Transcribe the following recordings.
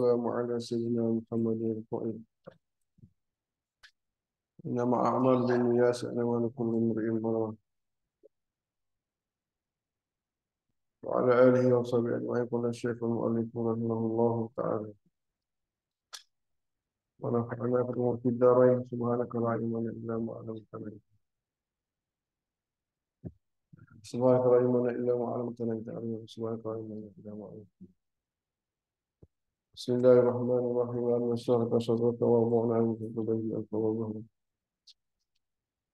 والسلام على سيدنا محمد القائم إنما أعمال الدنيا إنما لكل امرئ ما وعلى آله وصحبه أجمعين قال الشيخ المؤلف رحمه الله تعالى ونفعنا في الأمور في الدارين سبحانك لا علم إلا ما علمتنا سبحانك لا علم إلا ما علمتنا سبحانك لا علم إلا ما علمتنا بسم الله الرحمن الرحيم أن الشهر شجرة ووضعنا عنك البديع فوضعنا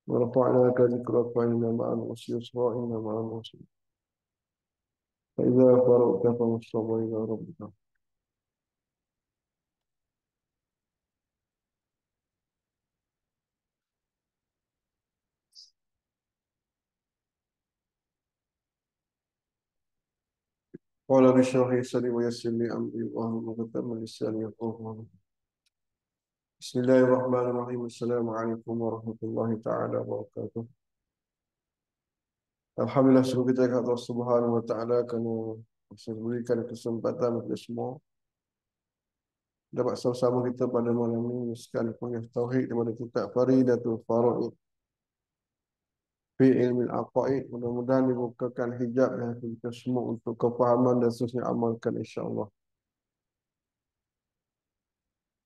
ورفعنا لك ذكرك فإن مع العسر يسرا إن مع العسر فإذا فرغت فانصب إلى ربك قال نشرح يسري ويسر لي امري واهم غتم لساني القران بسم الله الرحمن الرحيم السلام عليكم ورحمه الله تعالى وبركاته الحمد لله شكرا لك الله سبحانه وتعالى كانوا بسبب كان kesempatan kepada semua dapat sama-sama kita pada malam ini sekalipun yang tauhid daripada kita Farid Datuk Farid fi ilmil aqaid mudah-mudahan dibukakan hijab ya kita semua untuk kefahaman dan seterusnya amalkan insya Allah.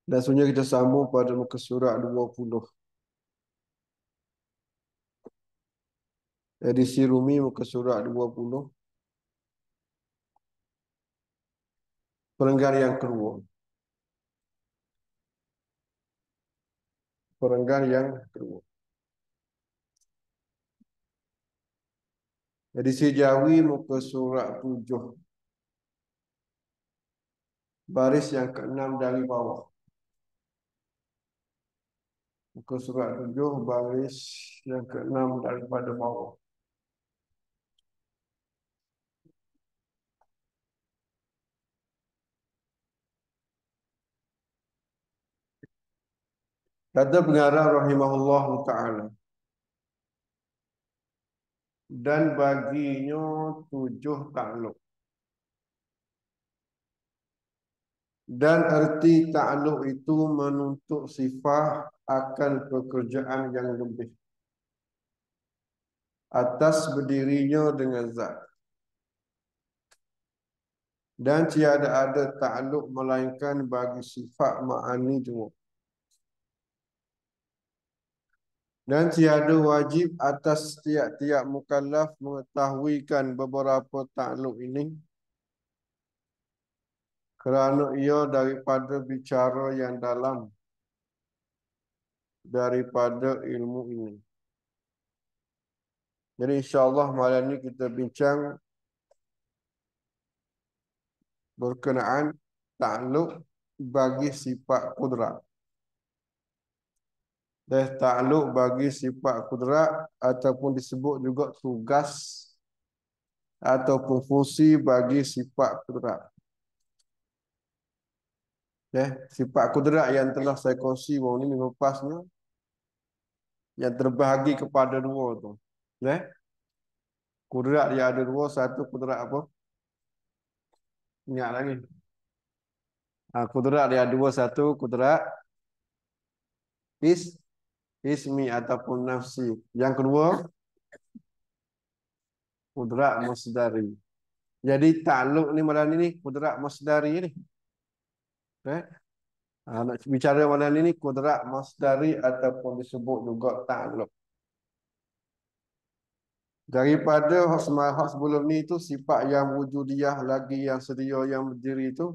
dan seterusnya kita sambung pada muka surat 20 edisi Rumi muka surat 20 perenggan yang kedua perenggan yang kedua Hadis Jawi muka surat tujuh. Baris yang keenam dari bawah. Muka surat tujuh, baris yang keenam daripada bawah. Kata pengarah rahimahullah ta'ala dan baginya tujuh takluk. Dan arti takluk itu menuntut sifat akan pekerjaan yang lebih. Atas berdirinya dengan zat. Dan tiada ada takluk melainkan bagi sifat ma'ani jemuk. dan tiada wajib atas tiap-tiap mukallaf mengetahuikan beberapa takluk ini kerana ia daripada bicara yang dalam daripada ilmu ini. Jadi insyaAllah malam ini kita bincang berkenaan takluk bagi sifat kudrat dari takluk bagi sifat kudrat ataupun disebut juga tugas ataupun fungsi bagi sifat kudrat. Okay. Ya, sifat kudrat yang telah saya kongsi bahawa ini minggu lepasnya yang terbahagi kepada dua itu. Okay. Ya. Kudrat dia ada dua, satu kudrat apa? Ingat lagi. Ah kudrat dia ada dua, satu kudrat is ismi ataupun nafsi. Yang kedua, kudrat masdari. Jadi taluk ni malam ini kudrat masdari ni. Eh? Ha, nak bicara malam ini kudrat masdari ataupun disebut juga taluk. Daripada hasmahas sebelum ni tu, sifat yang wujudiah lagi yang sedia yang berdiri tu?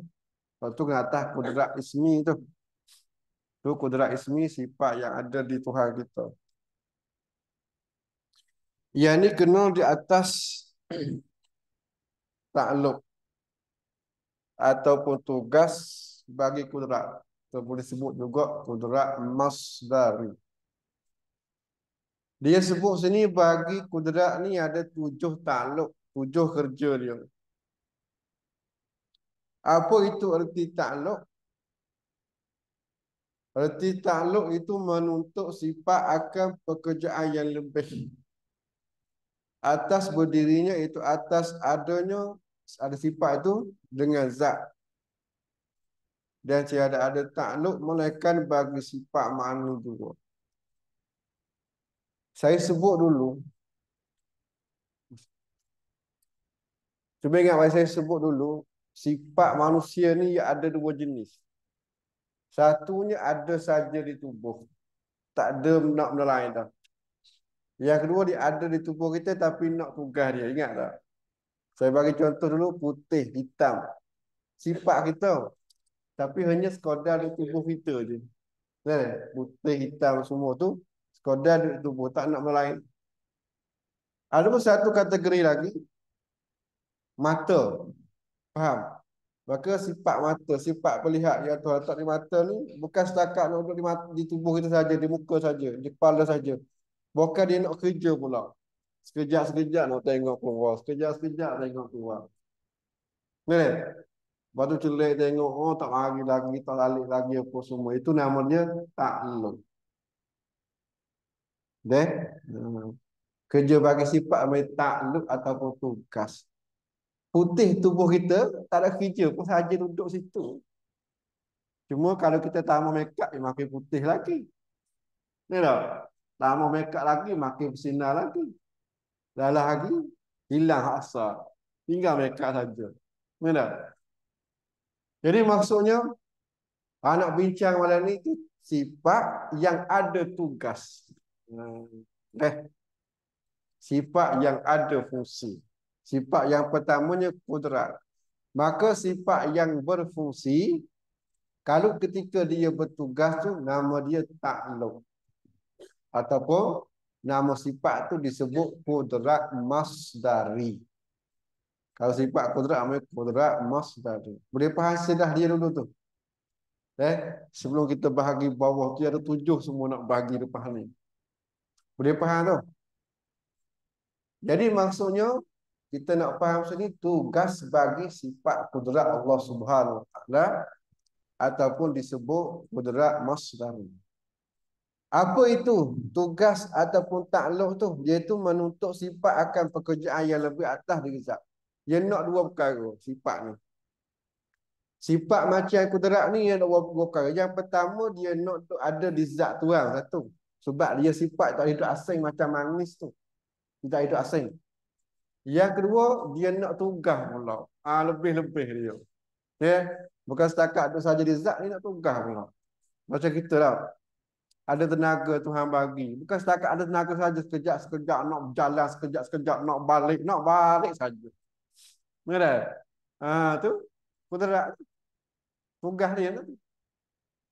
Lepas tu kena atas kudrat ismi tu. Itu kudrat ismi sifat yang ada di Tuhan kita. Yang ini kena di atas takluk ataupun tugas bagi kudrat. Itu boleh sebut juga kudrat masdari. Dia sebut sini bagi kudrat ni ada tujuh takluk, tujuh kerja dia. Apa itu erti takluk? Erti tahluk itu menuntut sifat akan pekerjaan yang lebih. Atas berdirinya itu atas adanya ada sifat itu dengan zat. Dan tiada ada takluk melainkan bagi sifat makna juga. Saya sebut dulu. Cuba ingat saya sebut dulu. Sifat manusia ni ada dua jenis. Satunya ada saja di tubuh. Tak ada nak benda lain tau. Yang kedua dia ada di tubuh kita tapi nak tugas dia. Ingat tak? Saya bagi contoh dulu putih, hitam. Sifat kita. Tapi hanya sekadar di tubuh kita je. Kan? Putih, hitam semua tu. Sekadar di tubuh. Tak nak benda lain. Ada satu kategori lagi. Mata. Faham? Maka sifat mata, sifat melihat yang Tuhan letak di mata ni bukan setakat nak duduk di, mata, di tubuh kita saja, di muka saja, di kepala saja. Bukan dia nak kerja pula. Sekejap-sekejap nak tengok keluar. Sekejap-sekejap tengok keluar. Boleh? batu tu celik tengok, oh tak lagi lagi, tak lalik lagi apa semua. Itu namanya ta'lun. Deh? Hmm. Kerja bagi sifat namanya ta'lun ataupun tugas putih tubuh kita, tak ada kerja pun saja duduk situ. Cuma kalau kita tambah mekap, dia ya makin putih lagi. Ini tak? mau mekap lagi, makin bersinar lagi. Lalah lagi, hilang asa, Tinggal mekap saja. Ini tak? Jadi maksudnya, anak bincang malam ini itu sifat yang ada tugas. Hmm. Eh, sifat yang ada fungsi. Sifat yang pertamanya kudrat. Maka sifat yang berfungsi, kalau ketika dia bertugas tu nama dia ta'luk. Ataupun nama sifat tu disebut kudrat masdari. Kalau sifat kudrat, namanya kudrat masdari. Boleh faham sedah dia dulu tu? Eh, sebelum kita bahagi bawah tu, ada tujuh semua nak bahagi dia ni. Boleh faham tu? Jadi maksudnya, kita nak faham sini tugas bagi sifat kudrat Allah Subhanahu Wa Taala ataupun disebut kudrat masdar. Apa itu tugas ataupun takluk tu? Dia tu menuntut sifat akan pekerjaan yang lebih atas dari zat. Dia nak dua perkara sifat ni. Sifat macam kudrat ni yang dua perkara. Yang pertama dia nak tu ada di zat tu lah, satu. Sebab dia sifat tak hidup asing macam manis tu. Tak hidup asing. Yang kedua, dia nak tugas pula. Ah ha, lebih-lebih dia. Okay? Ya, bukan setakat tu saja dia zat, dia nak tugas pula. Macam kita lah. Ada tenaga Tuhan bagi. Bukan setakat ada tenaga saja sekejap-sekejap nak berjalan, sekejap-sekejap nak balik. Nak balik saja. Mengerti? Ah ha, tu. Kau tak Tugas dia tu.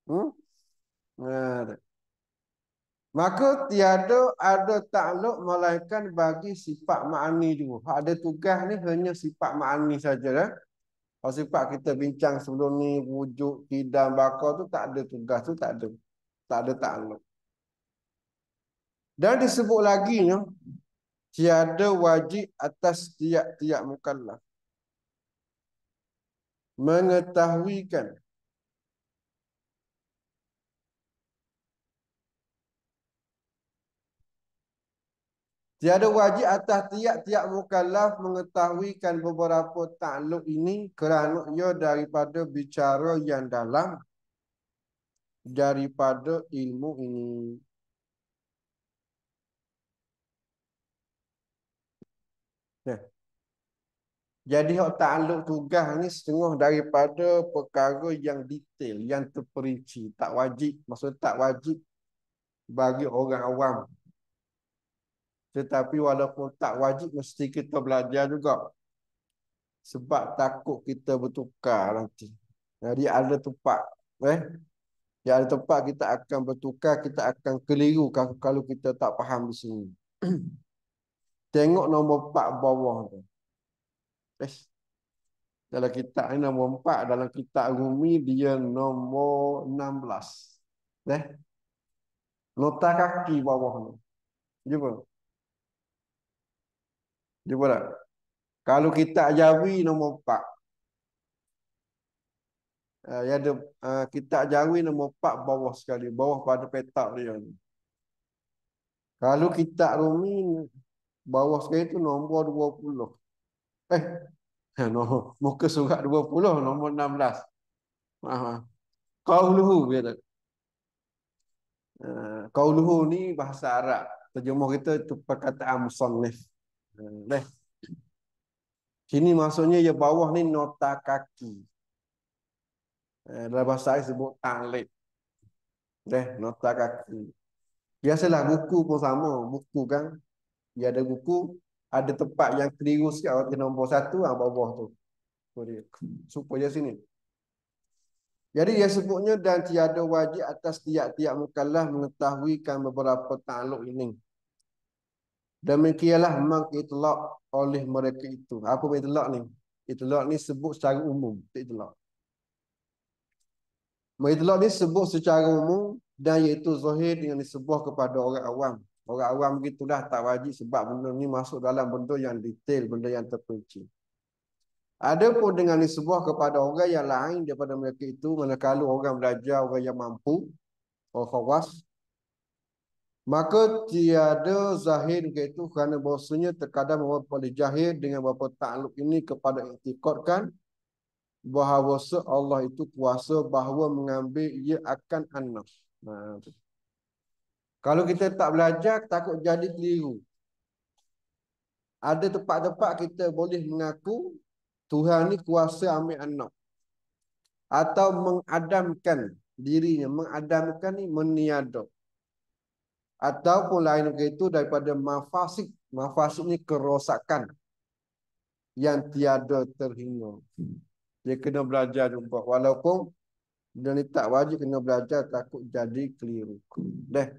Hmm? Ha, tak. Maka tiada ada takluk malaikat bagi sifat ma'ani juga. Hak ada tugas ni hanya sifat ma'ani saja dah. Ya. Kalau sifat kita bincang sebelum ni wujud tidak bakar tu tak ada tugas tu tak ada. Tak ada takluk. Dan disebut lagi ni ya, tiada wajib atas tiap-tiap mukallaf mengetahuikan Tiada wajib atas tiap-tiap mukallaf mengetahuikan beberapa takluk ini kerana ia daripada bicara yang dalam daripada ilmu ini. Nah. Ya. Jadi hak takluk tugas ni setengah daripada perkara yang detail, yang terperinci, tak wajib, maksud tak wajib bagi orang awam tetapi walaupun tak wajib, mesti kita belajar juga. Sebab takut kita bertukar nanti. Jadi ada tempat. Eh? Di ada tempat kita akan bertukar, kita akan keliru kalau kita tak faham di sini. Tengok nombor 4 bawah tu. Eh? Dalam kitab ni nombor 4. Dalam kitab Rumi, dia nombor enam belas Eh? Nota kaki bawah tu. Jumpa. Cuba tak? Kalau kitab Jawi nombor 4. Uh, ya ada uh, eh, kitab Jawi nombor 4 bawah sekali. Bawah pada petak dia ni. Kalau kitab Rumi bawah sekali tu nombor 20. Eh, eh, no, muka surat 20 nombor 16. Maaf. Qauluhu dia tak. Qauluhu eh, ni bahasa Arab. Terjemah kita tu perkataan musannif. Leh. Sini maksudnya ya bawah ni nota kaki. Eh, dalam bahasa saya sebut talib. Leh, nota kaki. Biasalah buku pun sama. Buku kan. Dia ada buku. Ada tempat yang keliru sikit. Yang nombor satu. Yang ah, bawah tu. Supaya sini. Jadi dia sebutnya. Dan tiada wajib atas tiap-tiap mukallah. Mengetahuikan beberapa ta'aluk ini. Demikianlah memang itulah oleh mereka itu. Apa itulak ni? Itulah ni sebut secara umum. Itulah. Itulak ni sebut secara umum dan iaitu zahir yang disebut kepada orang awam. Orang awam begitulah tak wajib sebab benda ni masuk dalam benda yang detail, benda yang terperinci. Adapun dengan disebut kepada orang yang lain daripada mereka itu, manakala orang belajar, orang yang mampu, orang khawas, Maka tiada zahir ke itu kerana bahasanya terkadang beberapa jahir dengan bapa takluk ini kepada iktikadkan bahawa Allah itu kuasa bahawa mengambil ia akan anak. Nah, ha, kalau kita tak belajar, takut jadi keliru. Ada tempat-tempat kita boleh mengaku Tuhan ini kuasa ambil anak. Atau mengadamkan dirinya. Mengadamkan ini meniadok ataupun lain ke itu daripada mafasik. Mafasik ini kerosakan yang tiada terhingga. Dia kena belajar jumpa. Walaupun dia ni tak wajib kena belajar takut jadi keliru. Dah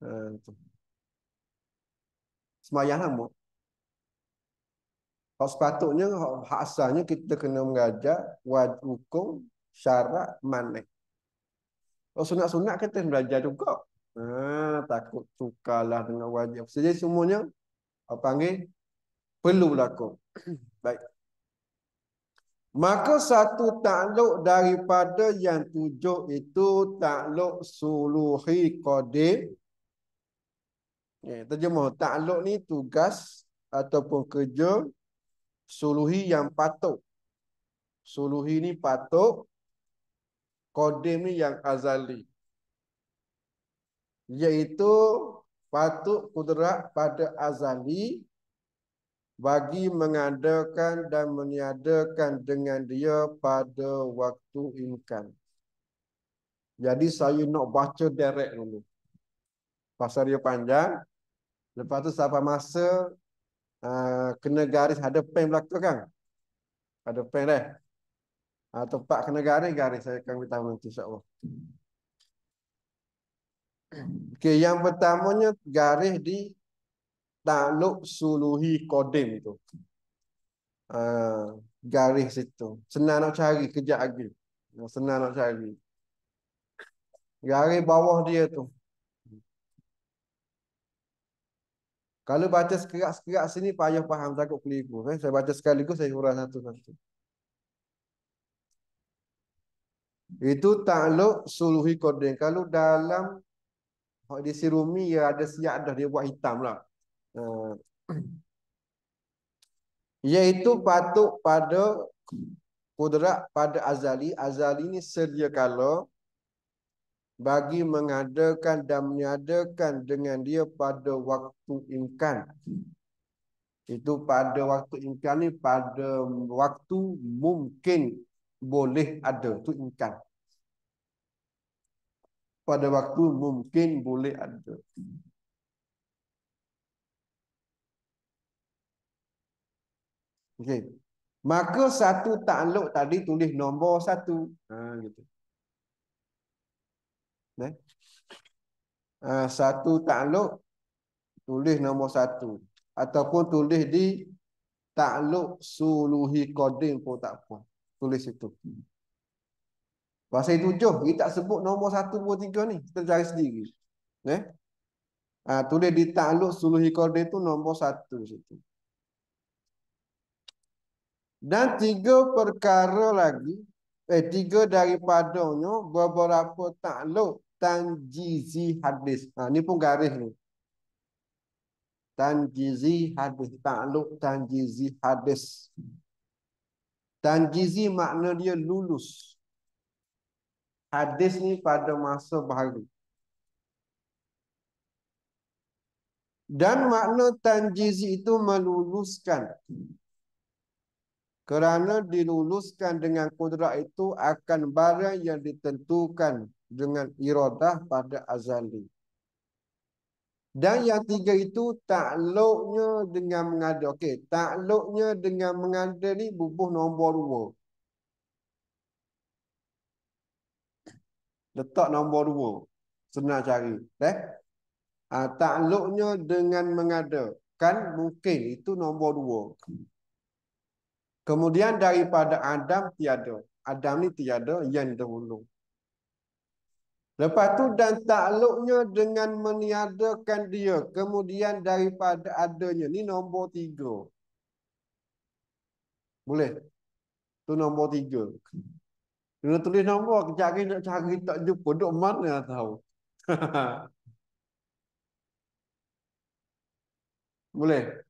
eh, Semayang lah, Mok. Kalau sepatutnya, hak asalnya kita kena mengajar wajib hukum syarat manik. Kalau sunat-sunat kita belajar juga. Ha, takut tukarlah dengan wajib. Jadi semuanya, apa panggil? Perlu berlaku. Baik. Maka satu takluk daripada yang tujuh itu takluk suluhi kodim. Eh, terjemah takluk ni tugas ataupun kerja suluhi yang patut. Suluhi ni patut. Kodim ni yang azali yaitu patuk kudrat pada azali bagi mengadakan dan meniadakan dengan dia pada waktu imkan. Jadi saya nak baca direct dulu. Pasal dia panjang. Lepas tu siapa masa uh, kena garis ada pen belakang kan? Ada pen dah. Eh? Uh, tempat kena garis, garis saya akan beritahu nanti insyaAllah. Allah. Okay, yang pertamanya garis di takluk suluhi kodim tu. Uh, garis situ. Senang nak cari kejap lagi. Ha, senang nak cari. Garis bawah dia tu. Kalau baca sekerak-sekerak sini payah faham takut keliru. Eh? Saya baca sekali tu saya hurah satu-satu. Itu takluk suluhi kodim. Kalau dalam kalau dia si ya ada siap dah dia buat hitam lah. Uh, iaitu patut pada kudrat pada azali. Azali ni sedia kala bagi mengadakan dan meniadakan dengan dia pada waktu imkan. Itu pada waktu imkan ni pada waktu mungkin boleh ada tu imkan pada waktu mungkin boleh ada. Okey. Maka satu takluk tadi tulis nombor satu. Ha, gitu. Nah, Ha, satu takluk tulis nombor satu. Ataupun tulis di takluk suluhi kodim pun tak apa. Tulis itu. Pasal tujuh. Kita tak sebut nombor satu, nombor tiga ni. Kita cari sendiri. Eh? Ha, tulis di taluk suluhi korde tu nombor satu. Situ. Dan tiga perkara lagi. Eh, tiga daripadanya beberapa taluk tanjizi hadis. Ha, ni pun garis ni. Tanjizi hadis. taluk tanjizi hadis. Tanjizi makna dia lulus. Lulus hadis ni pada masa baru. Dan makna tanjiz itu meluluskan. Kerana diluluskan dengan kudrat itu akan barang yang ditentukan dengan iradah pada azali. Dan yang tiga itu takluknya dengan mengada. Okey, takluknya dengan mengada ni bubuh nombor dua. Letak nombor dua. Senang cari. Eh? Uh, takluknya dengan mengada. Kan mungkin itu nombor dua. Kemudian daripada Adam tiada. Adam ni tiada yang dahulu. Lepas tu dan takluknya dengan meniadakan dia. Kemudian daripada adanya. Ni nombor tiga. Boleh? Itu nombor tiga. Dia tulis nombor, cari nak cari tak jumpa. Duk mana tahu. Boleh?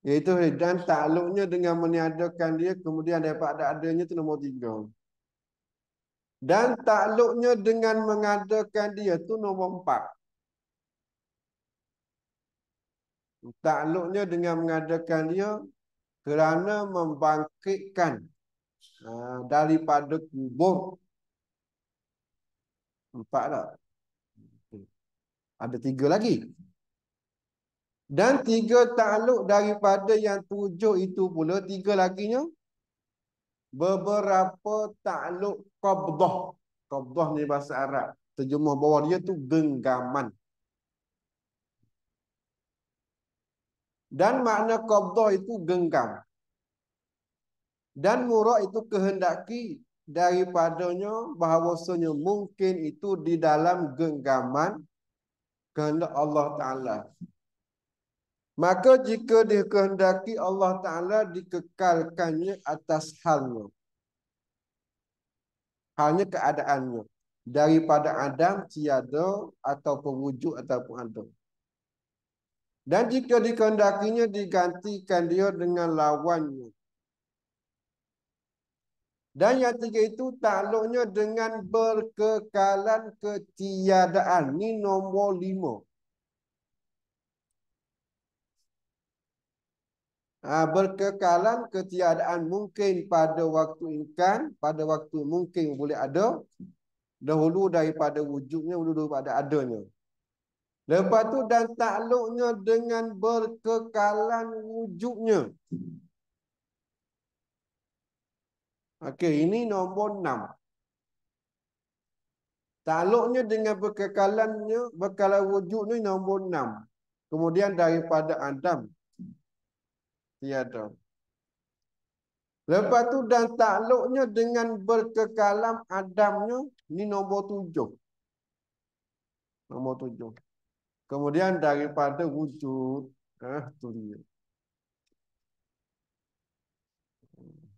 Iaitu dan takluknya dengan meniadakan dia kemudian ada adanya tu nombor tiga. Dan takluknya dengan mengadakan dia tu nombor empat. Takluknya dengan mengadakan dia kerana membangkitkan Ah, daripada kubur. Empat tak? Lah. Ada tiga lagi. Dan tiga takluk daripada yang tujuh itu pula. Tiga lagi laginya. Beberapa takluk qabdah. Qabdah ni bahasa Arab. Terjemah bawah dia tu genggaman. Dan makna qabdah itu genggam. Dan murah itu kehendaki daripadanya bahawasanya mungkin itu di dalam genggaman kehendak Allah Ta'ala. Maka jika dikehendaki Allah Ta'ala dikekalkannya atas halnya. Halnya keadaannya. Daripada Adam, tiada atau pewujud ataupun ada. Dan jika dikehendakinya digantikan dia dengan lawannya. Dan yang tiga itu takluknya dengan berkekalan ketiadaan. Ini nombor lima. Ha, berkekalan ketiadaan mungkin pada waktu ikan, pada waktu mungkin boleh ada. Dahulu daripada wujudnya, dahulu pada adanya. Lepas tu dan takluknya dengan berkekalan wujudnya. Okay, ini nombor enam. Taluknya dengan berkekalannya, berkala wujud ni nombor enam. Kemudian daripada Adam. Tiada. Lepas tu dan takluknya dengan berkekalan Adamnya, ni nombor tujuh. Nombor tujuh. Kemudian daripada wujud. Ha, tu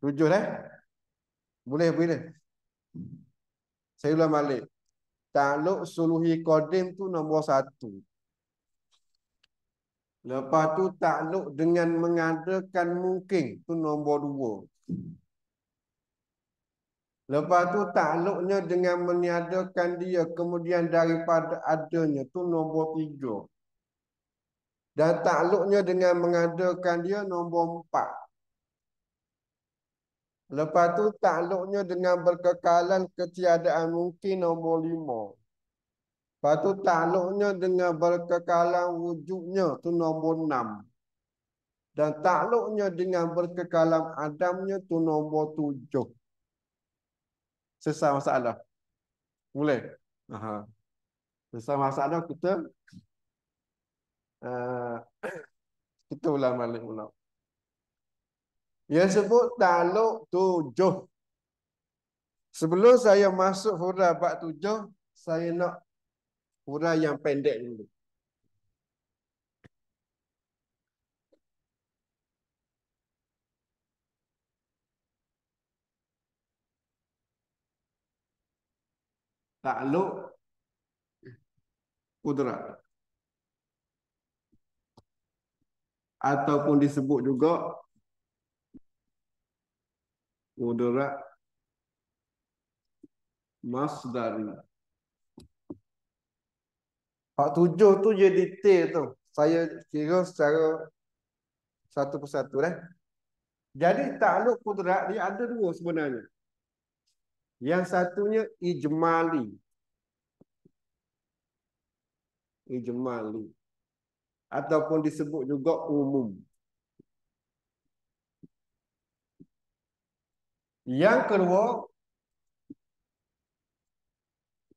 Tujuh eh? Boleh, boleh. Saya ulang balik. Ta'luk suluhi kodim tu nombor satu. Lepas tu ta'luk dengan mengadakan mungkin tu nombor dua. Lepas tu ta'luknya dengan meniadakan dia kemudian daripada adanya tu nombor tiga. Dan ta'luknya dengan mengadakan dia nombor empat. Lepas tu takluknya dengan berkekalan ketiadaan mungkin nombor lima. Lepas tu takluknya dengan berkekalan wujudnya tu nombor enam. Dan takluknya dengan berkekalan Adamnya tu nombor tujuh. Selesai masalah. Mulai. Aha. Selesai masalah kita. Uh, kita ulang balik ulang. Yang sebut taluk tujuh. Sebelum saya masuk hura bab tujuh, saya nak hura yang pendek dulu. Takluk kudrat. Ataupun disebut juga mudarat masdari. Pak tujuh tu je detail tu. Saya kira secara satu persatu eh. Jadi takluk mudarat dia ada dua sebenarnya. Yang satunya ijmali. Ijmali. Ataupun disebut juga umum. Yang kedua,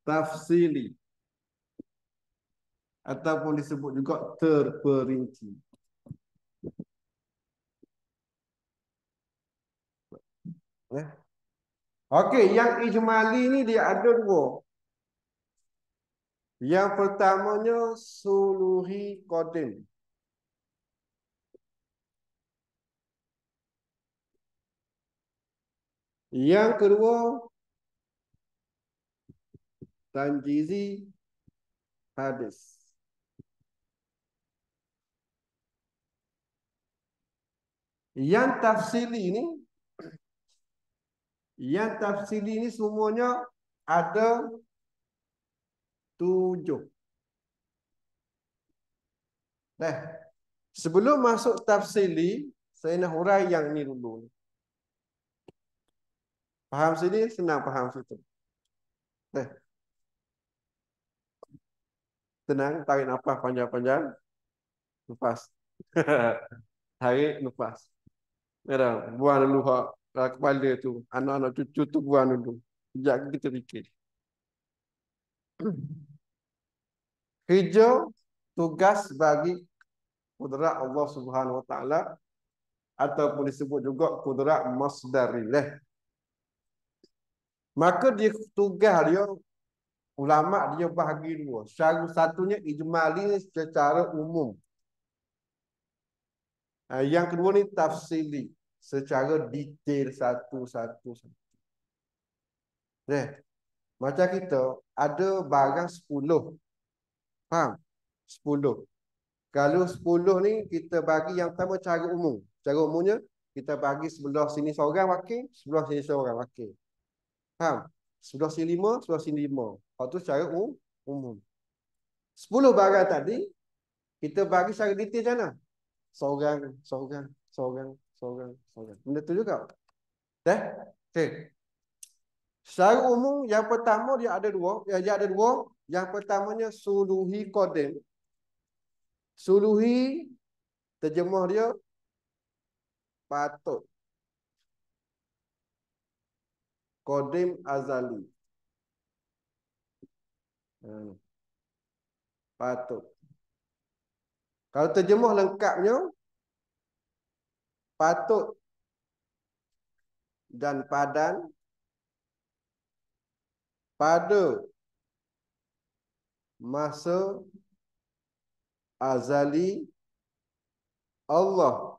tafsili ataupun disebut juga terperinci. Ya. Okey, yang ijmali ni dia ada dua. Yang pertamanya suluhi qadim. Yang kedua, tanjizi hadis. Yang tafsili ini, yang tafsili ini semuanya ada tujuh. Nah, sebelum masuk tafsili, saya nak hurai yang ini dulu. Ni. Faham sini, senang faham situ. Eh. Tenang, tarik nafas panjang-panjang. Lepas. tarik, lepas. Ya, buang dulu kepala tu. Anak-anak cucu tu buang dulu. Sejak kita fikir. Hijau tugas bagi kudrat Allah Subhanahu Wa Taala ataupun disebut juga kudrat masdarilah Maka dia tugas dia ulama dia bahagi dua. Satu satunya ijmali secara umum. Ha, yang kedua ni tafsili secara detail satu-satu. Eh, macam kita ada barang 10. Faham? 10. Kalau sepuluh ni kita bagi yang pertama cara umum. Cara umumnya kita bagi sebelah sini seorang wakil, sebelah sini seorang wakil. Faham? sudah sini lima, sebelah sini lima. Lepas tu secara um, umum. Sepuluh barang tadi, kita bagi secara detail macam mana? Seorang, seorang, seorang, seorang, seorang. Benda tu juga. Dah? Okay. Secara umum, yang pertama dia ada dua. Ya, dia ada dua. Yang pertamanya, suluhi kodim. Suluhi, terjemah dia, patut. Kodim Azali. Hmm. Patut. Kalau terjemah lengkapnya, patut dan padan pada masa azali Allah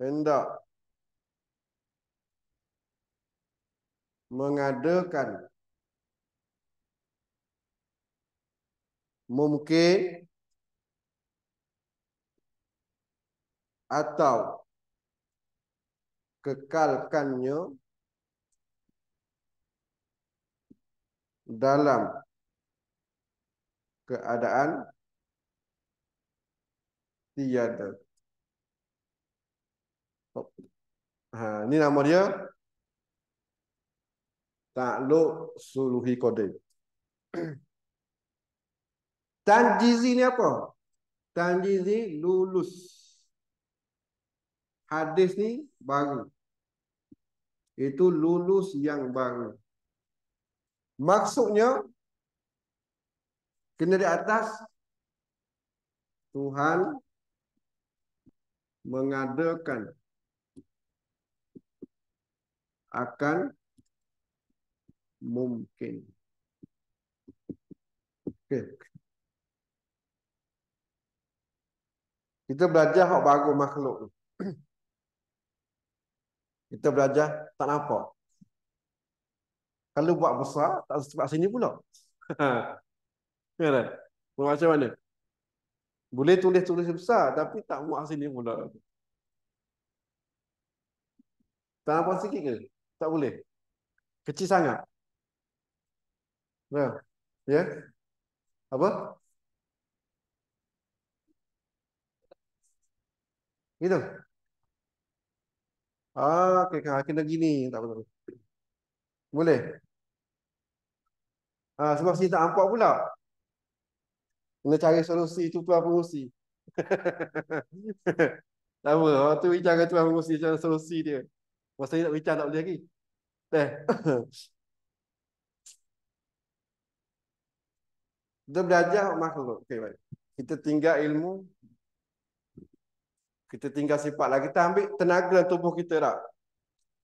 hendak mengadakan mungkin atau kekalkannya dalam keadaan tiada. Oh. Ha, ini nama dia takluk suluhi kodim. Tanjizi ni apa? Tanjizi lulus. Hadis ni baru. Itu lulus yang baru. Maksudnya, kena di atas, Tuhan mengadakan akan mungkin. Okay. Kita belajar hak baru makhluk Kita belajar tak nampak. Kalau buat besar, tak sebab sini pula. Ya, kan? Kan macam mana? Boleh tulis-tulis besar, tapi tak buat sini pula. Tak nampak sikit ke? Tak boleh. Kecil sangat. Nah, ya. Apa? Gitu. Ah, okay, kena, kena gini. Tak apa, apa. Boleh? Ah, sebab sini tak nampak pula. Kena cari solusi tu tuan pengurusi. tak apa. Orang tu bincang dengan tuan pengurusi. Cara solusi dia. Masa ni nak bincang tak boleh lagi. Eh. Kita belajar makhluk. Okay, baik. Kita tinggal ilmu. Kita tinggal sifat lah. Kita ambil tenaga dalam tubuh kita tak?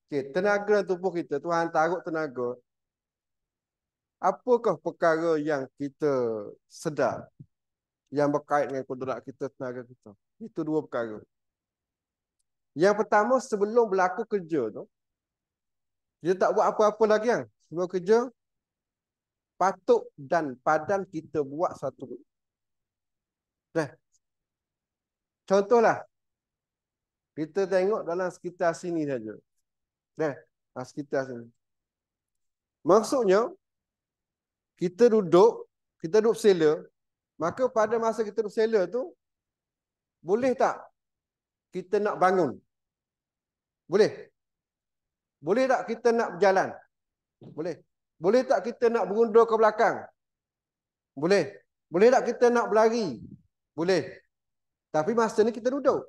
Okay, tenaga dalam tubuh kita. Tuhan taruh tenaga. Apakah perkara yang kita sedar? Yang berkait dengan kudrat kita, tenaga kita. Itu dua perkara. Yang pertama, sebelum berlaku kerja tu. Dia tak buat apa-apa lagi kan? Sebelum kerja, patut dan padan kita buat satu. Nah. Contohlah kita tengok dalam sekitar sini saja. Nah, ah, sekitar sini. Maksudnya kita duduk, kita duduk sela, maka pada masa kita duduk sela tu boleh tak kita nak bangun? Boleh. Boleh tak kita nak berjalan? Boleh. Boleh tak kita nak berundur ke belakang? Boleh. Boleh tak kita nak berlari? Boleh. Tapi masa ni kita duduk.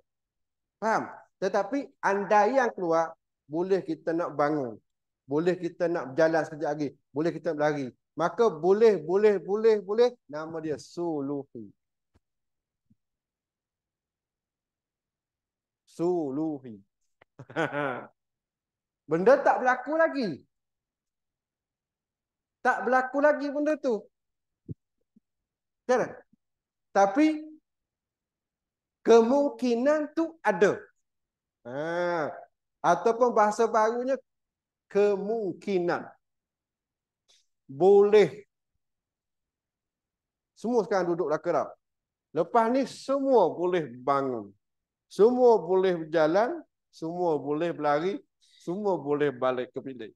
Faham? Tetapi anda yang keluar, boleh kita nak bangun. Boleh kita nak berjalan sekejap lagi. Boleh kita berlari. Maka boleh, boleh, boleh, boleh. Nama dia Suluhi. Suluhi. Benda tak berlaku lagi. Tak berlaku lagi benda tu. Kan? Tapi kemungkinan tu ada. Ha. Ataupun bahasa barunya kemungkinan. Boleh. Semua sekarang duduk dah kerap. Lepas ni semua boleh bangun. Semua boleh berjalan. Semua boleh berlari. Semua boleh balik ke pilih.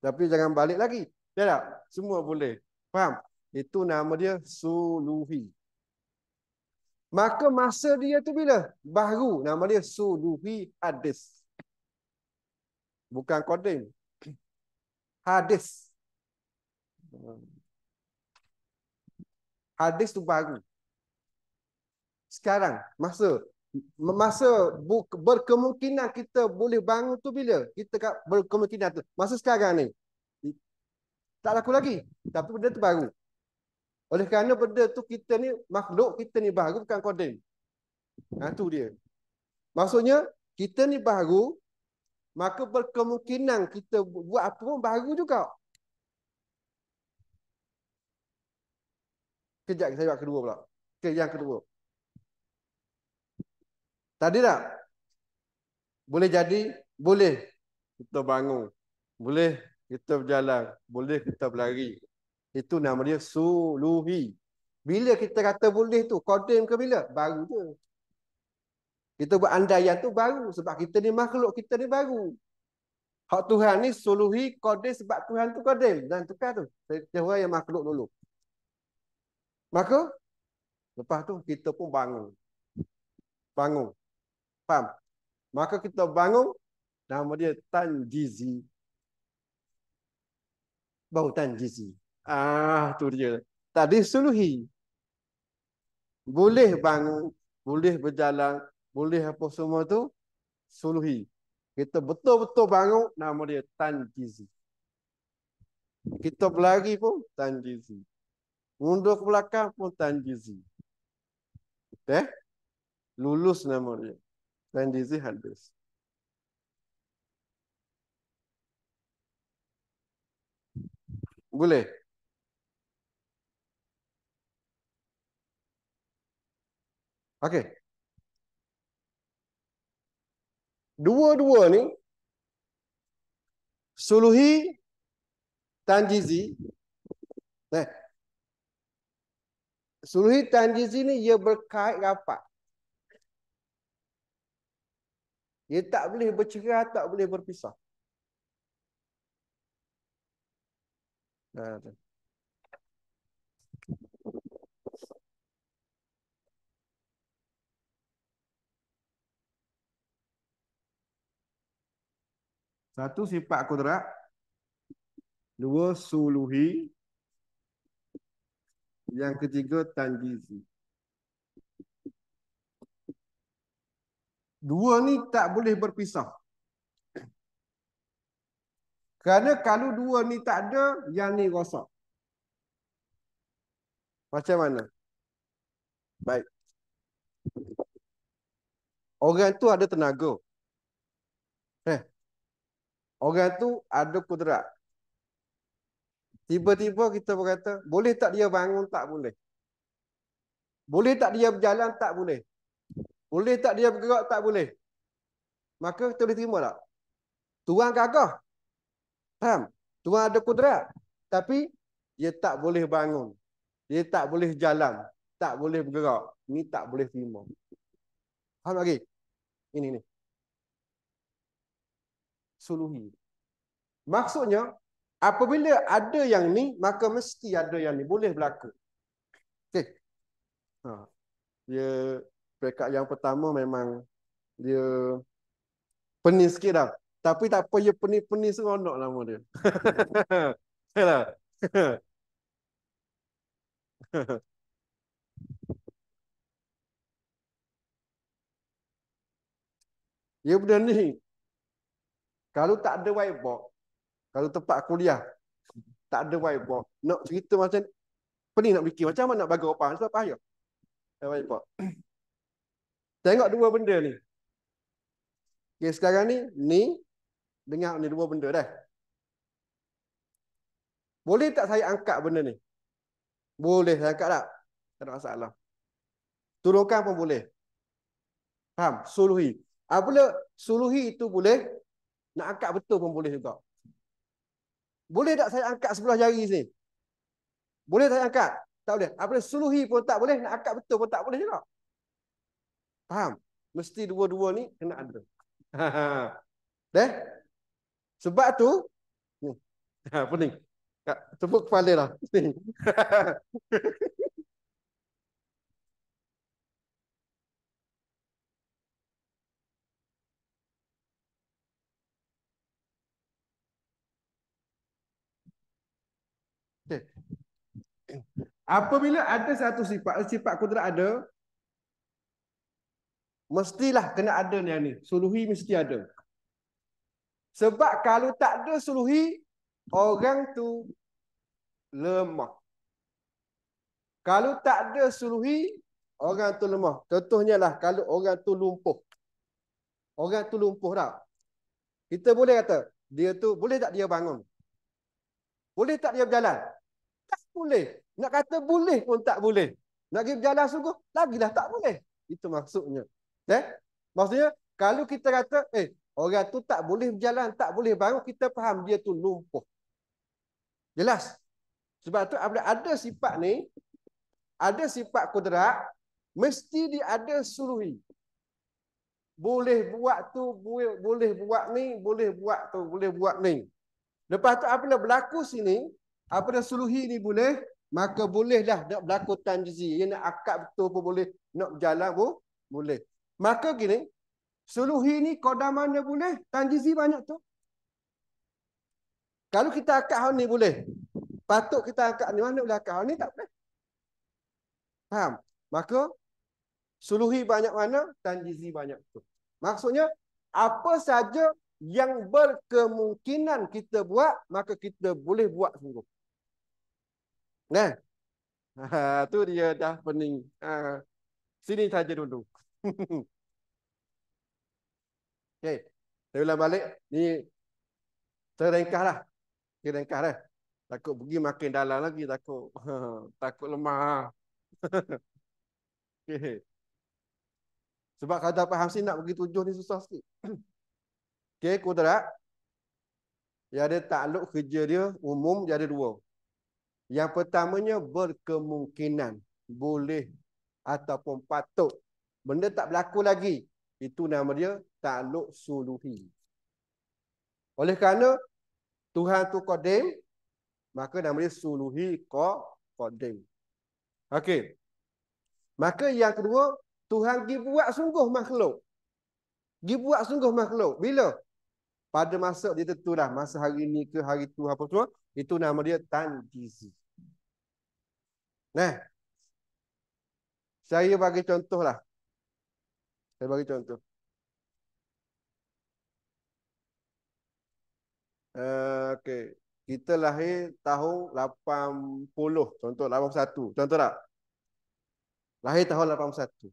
Tapi jangan balik lagi. Betul tak? Semua boleh. Faham? Itu nama dia Suluhi. Maka masa dia tu bila? Baru. Nama dia Suluhi Hadis. Bukan Kodim. Hadis. Hadis tu baru. Sekarang. Masa. Masa berkemungkinan kita boleh bangun tu bila? Kita berkemungkinan tu. Masa sekarang ni tak laku lagi. Tapi benda tu baru. Oleh kerana benda tu kita ni, makhluk kita ni baru bukan kodim. Ha, tu dia. Maksudnya, kita ni baru, maka berkemungkinan kita buat apa pun baru juga. Kejap saya buat kedua pula. Ke yang kedua. Tadi tak? Boleh jadi? Boleh. Kita bangun. Boleh kita berjalan, boleh kita berlari. Itu nama dia suluhi. Bila kita kata boleh tu, kodim ke bila? Baru tu. Kita buat andaian tu baru sebab kita ni makhluk, kita ni baru. Hak Tuhan ni suluhi kodim sebab Tuhan tu kodim. Dan tukar tu. Dia orang yang makhluk dulu. Maka, lepas tu kita pun bangun. Bangun. Faham? Maka kita bangun, nama dia Tanjizi bautan jizi. Ah, tu dia. Tak disuluhi. Boleh bangun, boleh berjalan, boleh apa semua tu, suluhi. Kita betul-betul bangun, nama dia tanjizi. Kita berlari pun tanjizi, jizi. Mundur ke belakang pun tanjizi. jizi. Eh? Lulus nama dia. tanjizi jizi hadis. Boleh? Okey. Dua-dua ni suluhi tanjizi. Eh. Suluhi tanjizi ni ia berkait rapat. Ia tak boleh bercerai, tak boleh berpisah. Nada. Satu sifat kudrat. Dua suluhi. Yang ketiga tanjizi. Dua ni tak boleh berpisah. Kerana kalau dua ni tak ada, yang ni rosak. Macam mana? Baik. Orang tu ada tenaga. Eh. Orang tu ada kudrat. Tiba-tiba kita berkata, boleh tak dia bangun? Tak boleh. Boleh tak dia berjalan? Tak boleh. Boleh tak dia bergerak? Tak boleh. Maka kita boleh terima tak? Tuan gagah Faham? Tuhan ada kudrat. Tapi dia tak boleh bangun. Dia tak boleh jalan. Tak boleh bergerak. Ini tak boleh terima. Faham lagi? Ini ni. Suluhi. Maksudnya, apabila ada yang ni, maka mesti ada yang ni. Boleh berlaku. Okay. Ha. Dia, perikat yang pertama memang dia pening sikit dah. Tapi tak apa, dia penis-penis seronok nama dia. Hello. Ya benda ni. Kalau tak ada whiteboard, kalau tempat kuliah, tak ada whiteboard, nak cerita macam ni, pening nak fikir. Macam mana nak bagi apa? Sebab payah. Eh, whiteboard. Tengok dua benda ni. Okay, sekarang ni, ni Dengar ni dua benda dah. Boleh tak saya angkat benda ni? Boleh saya angkat tak? Tak ada masalah. Turunkan pun boleh. Faham? Suluhi. Apabila ah, suluhi itu boleh, nak angkat betul pun boleh juga. Boleh tak saya angkat sebelah jari sini? Boleh tak saya angkat? Tak boleh. Apabila ah, suluhi pun tak boleh, nak angkat betul pun tak boleh juga. Faham? Mesti dua-dua ni kena ada. Dah? Sebab tu ni. Ha pening. Tak tepuk kepala dah. Apabila ada satu sifat, sifat kudrat ada, mestilah kena ada yang ni. Suluhi mesti ada. Sebab kalau tak ada suluhi, orang tu lemah. Kalau tak ada suluhi, orang tu lemah. Contohnya lah kalau orang tu lumpuh. Orang tu lumpuh dah. Kita boleh kata, dia tu boleh tak dia bangun? Boleh tak dia berjalan? Tak boleh. Nak kata boleh pun tak boleh. Nak pergi berjalan sungguh, lagilah tak boleh. Itu maksudnya. Eh? Maksudnya, kalau kita kata, eh Orang tu tak boleh berjalan, tak boleh bangun, kita faham dia tu lumpuh. Jelas? Sebab tu apabila ada sifat ni, ada sifat kudrat, mesti dia ada suruhi. Boleh buat tu, boleh, boleh buat ni, boleh buat tu, boleh buat ni. Lepas tu apabila berlaku sini, apabila suruhi ni boleh, maka bolehlah nak berlaku tanjizi. Yang nak akad betul pun boleh, nak berjalan pun boleh. Maka gini, Suluhi ni kodam mana boleh? Tanjizi banyak tu. Kalau kita akad hal ni boleh. Patut kita akad ni mana boleh akad hal ni tak boleh. Faham? Maka suluhi banyak mana, tanjizi banyak tu. Maksudnya apa saja yang berkemungkinan kita buat, maka kita boleh buat sungguh. Nah. Ha, tu dia dah pening. Ha, sini saja dulu. Okey. Saya ulang balik. Ni terengkahlah. Terengkahlah. Takut pergi makin dalam lagi takut. takut lemah. Okey. Sebab kalau tak faham nak pergi tujuh ni susah sikit. Okey, kudrat. Yang ada takluk kerja dia umum dia ada dua. Yang pertamanya berkemungkinan boleh ataupun patut. Benda tak berlaku lagi. Itu nama dia takluk suluhi. Oleh kerana Tuhan tu kodim, maka nama dia suluhi ko kodim. Okey. Maka yang kedua, Tuhan pergi buat sungguh makhluk. Pergi buat sungguh makhluk. Bila? Pada masa dia tertulah. Masa hari ini ke hari tu, apa semua. Itu nama dia Tan Gizi. Nah. Saya bagi contoh lah. Saya bagi contoh. Eh, okay. kita lahir tahun 80 contoh 81 contoh tak lahir tahun 81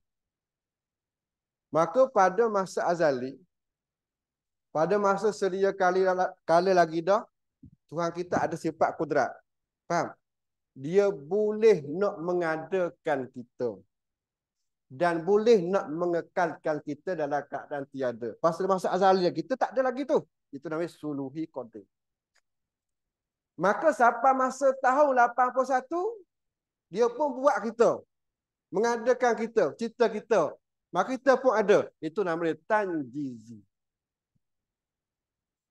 maka pada masa azali pada masa seria kali kali lagi dah Tuhan kita ada sifat kudrat faham dia boleh nak mengadakan kita dan boleh nak mengekalkan kita dalam keadaan tiada. Pasal masa azali kita tak ada lagi tu. Itu namanya suluhi qadir. Maka siapa masa tahun 81, dia pun buat kita. Mengadakan kita, cerita kita. Maka kita pun ada. Itu namanya Tanjizi.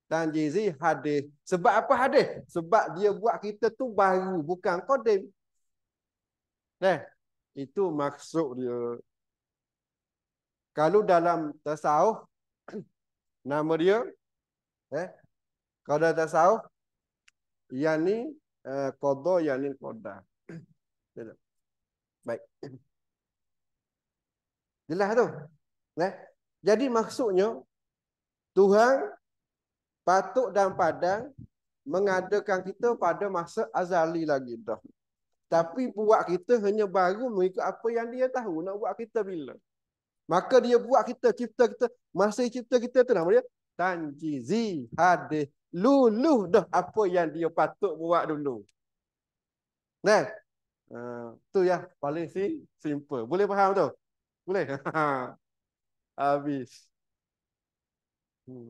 Tanjizi hadis. Sebab apa hadis? Sebab dia buat kita tu baru, bukan qadir. Eh, itu maksud dia. Kalau dalam tasawuf, nama dia Eh? Kalau dah tasawuf, yang ni uh, eh, kodoh, yang ni kodah. Baik. Jelas tu. Eh? Jadi maksudnya, Tuhan patuk dan padang mengadakan kita pada masa azali lagi dah. Tapi buat kita hanya baru mengikut apa yang dia tahu. Nak buat kita bila. Maka dia buat kita, cipta kita. Masa cipta kita tu nama dia tanjizi hadis luluh dah apa yang dia patut buat dulu nah uh, tu ya paling si simple boleh faham tu boleh habis hmm.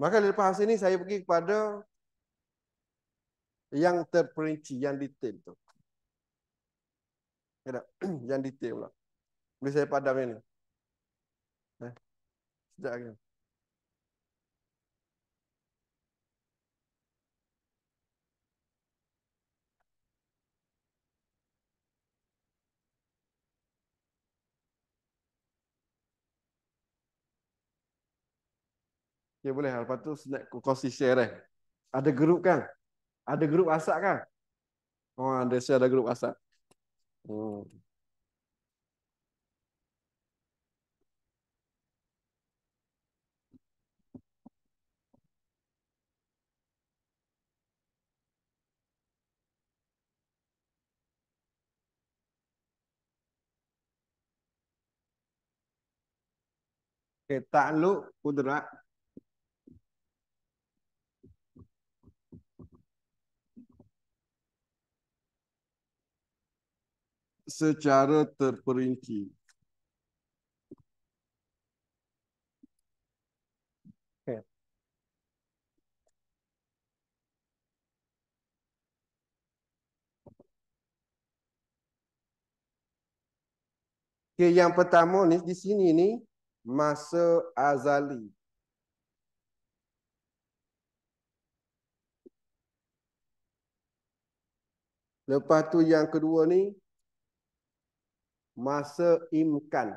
maka lepas ini saya pergi kepada yang terperinci yang detail tu ada yang detail lah boleh saya padam ini? Eh, sekejap lagi. Ya boleh. Lepas tu snack kongsi share eh. Ada grup kan? Ada grup asak kan? Oh, ada saya ada grup asak. Hmm. Okay, ta'luk kudrat. secara terperinci. Okay. okay. yang pertama ni di sini ni masa azali. Lepas tu yang kedua ni masa imkan.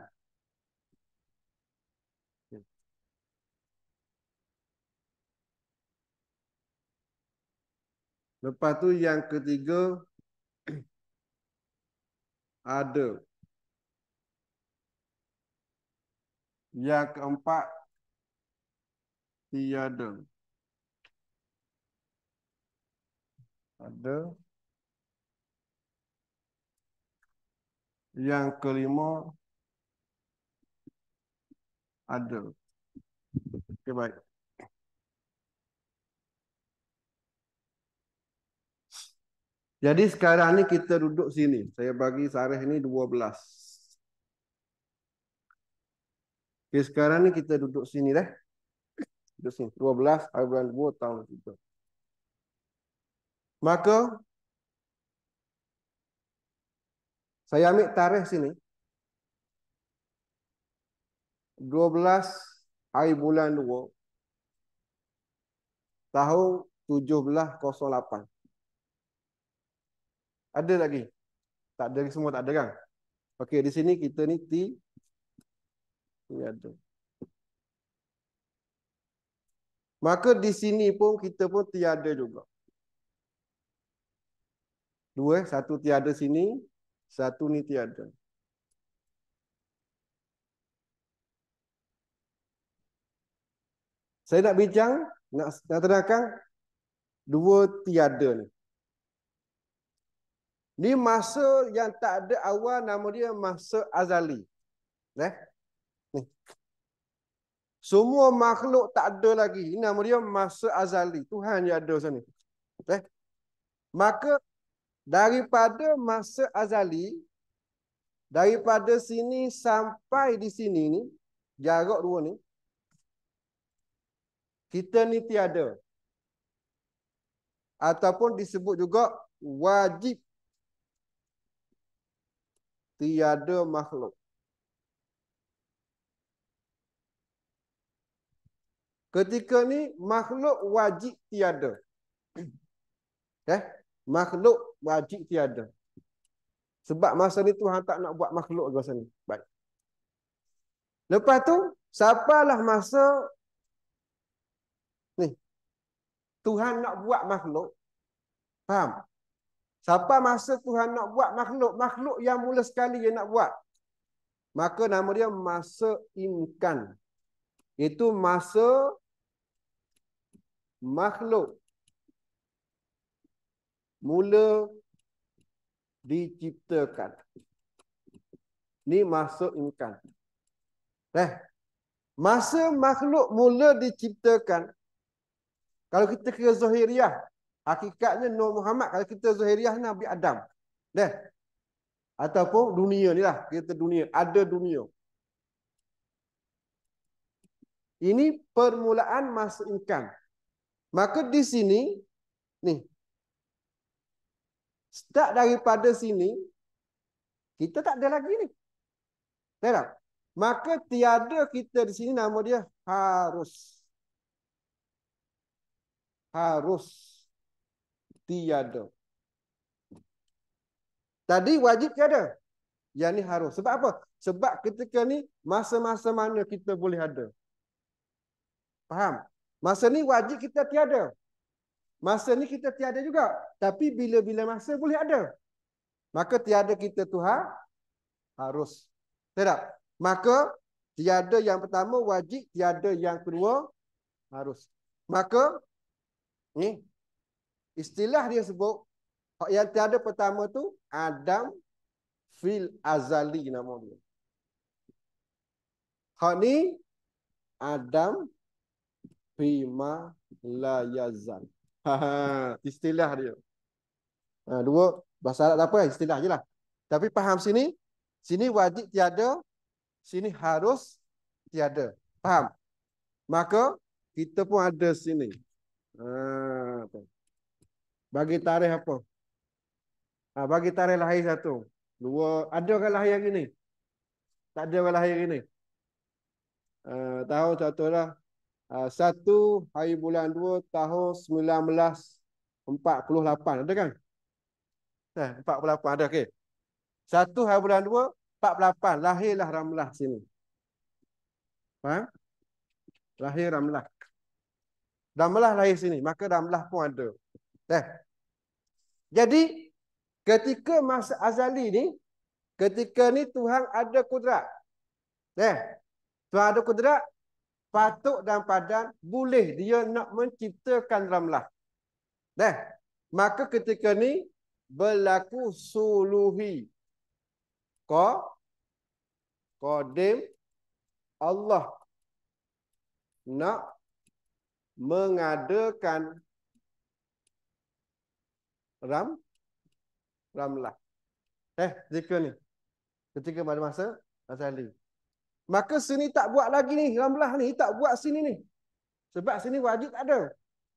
Lepas tu yang ketiga ada Yang keempat, tiada. Ada. Yang kelima, ada. Okey, baik. Jadi sekarang ni kita duduk sini. Saya bagi sarah ni 12. Okay, sekarang ni kita duduk sini dah. Duduk sini. 12 Haibulan 2 tahun juga. Maka saya ambil tarikh sini. 12 Haibulan 2 tahun 1708. Ada lagi? Tak ada semua tak ada kan? Okey, di sini kita ni T ada. Maka di sini pun kita pun tiada juga. Dua, satu tiada sini, satu ni tiada. Saya nak bincang, nak, nak terangkan dua tiada ni. Ni masa yang tak ada awal nama dia masa azali. Eh? Ni. Semua makhluk tak ada lagi. Nama dia masa azali. Tuhan yang ada sana. Okay. Eh? Maka daripada masa azali, daripada sini sampai di sini ni, jarak dua ni, kita ni tiada. Ataupun disebut juga wajib. Tiada makhluk. Ketika ni makhluk wajib tiada. Eh? Makhluk wajib tiada. Sebab masa ni Tuhan tak nak buat makhluk di masa Baik. Lepas tu, siapalah masa ni. Tuhan nak buat makhluk. Faham? Siapa masa Tuhan nak buat makhluk, makhluk yang mula sekali dia nak buat. Maka nama dia masa imkan. Itu masa makhluk mula diciptakan. Ini masa imkan. Eh, masa makhluk mula diciptakan. Kalau kita kira Zuhiriyah, hakikatnya Nur Muhammad. Kalau kita Zuhiriyah, Nabi Adam. Eh, ataupun dunia ni lah. Kita dunia, ada dunia. Ini permulaan masa imkan. Maka di sini, ni, start daripada sini, kita tak ada lagi ni. Tengok. Maka tiada kita di sini nama dia harus. Harus. Tiada. Tadi wajib tiada. Yang ni harus. Sebab apa? Sebab ketika ni masa-masa mana kita boleh ada. Faham? Faham? Masa ni wajib kita tiada. Masa ni kita tiada juga. Tapi bila-bila masa boleh ada. Maka tiada kita Tuhan harus. Tidak? Maka tiada yang pertama wajib, tiada yang kedua harus. Maka ni istilah dia sebut yang tiada pertama tu Adam fil azali nama dia. Hak ni Adam bima la yazal. Ha, ha, istilah dia. Ha, dua bahasa Arab apa ha, istilah lah. Tapi faham sini? Sini wajib tiada, sini harus tiada. Faham? Maka kita pun ada sini. Ha, bagi tarikh apa? Ha, bagi tarikh lahir satu. Dua, ada ke lahir hari ni? Tak ada ke lahir hari ni? Uh, tahun satu lah Ah, satu hari bulan dua tahun 1948. Ada kan? Eh, 48 ada. Okay. Satu hari bulan dua, 48. Lahirlah Ramlah sini. Faham? Lahir Ramlah. Ramlah lahir sini. Maka Ramlah pun ada. Eh. Jadi, ketika masa azali ni, ketika ni Tuhan ada kudrat. Eh. Tuhan ada kudrat, patuk dan padan boleh dia nak menciptakan ramlah. Dah. Maka ketika ni berlaku suluhi. Ka qadim Allah nak mengadakan ram ramlah. Eh, ketika ni. Ketika pada masa Masa ni. Maka sini tak buat lagi ni. Ramlah ni tak buat sini ni. Sebab sini wajib tak ada.